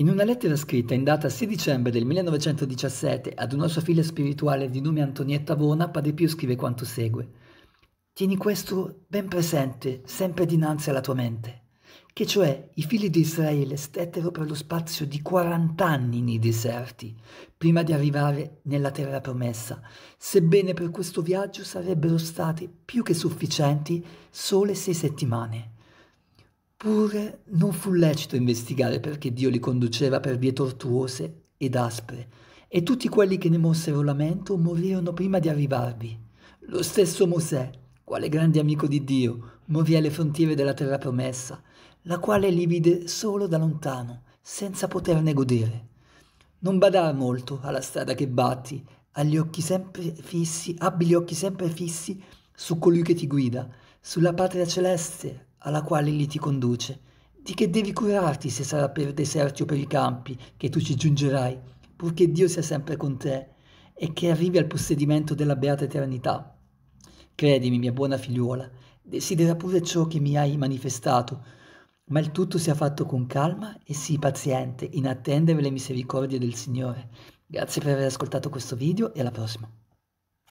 In una lettera scritta in data 6 dicembre del 1917 ad una sua figlia spirituale di nome Antonietta Vona, Padre Pio scrive quanto segue. Tieni questo ben presente, sempre dinanzi alla tua mente, che cioè i figli di Israele stettero per lo spazio di 40 anni nei deserti, prima di arrivare nella terra promessa, sebbene per questo viaggio sarebbero state più che sufficienti sole sei settimane. Pure non fu lecito investigare perché Dio li conduceva per vie tortuose ed aspre, e tutti quelli che ne mossero lamento morirono prima di arrivarvi. Lo stesso Mosè, quale grande amico di Dio, morì alle frontiere della terra promessa, la quale li vide solo da lontano, senza poterne godere. Non badar molto alla strada che batti, agli occhi sempre fissi, abbi gli occhi sempre fissi su colui che ti guida, sulla patria celeste alla quale egli ti conduce. Di che devi curarti se sarà per deserti o per i campi che tu ci giungerai, purché Dio sia sempre con te e che arrivi al possedimento della beata eternità. Credimi, mia buona figliuola, desidera pure ciò che mi hai manifestato, ma il tutto sia fatto con calma e sii paziente in attendere le misericordie del Signore. Grazie per aver ascoltato questo video e alla prossima.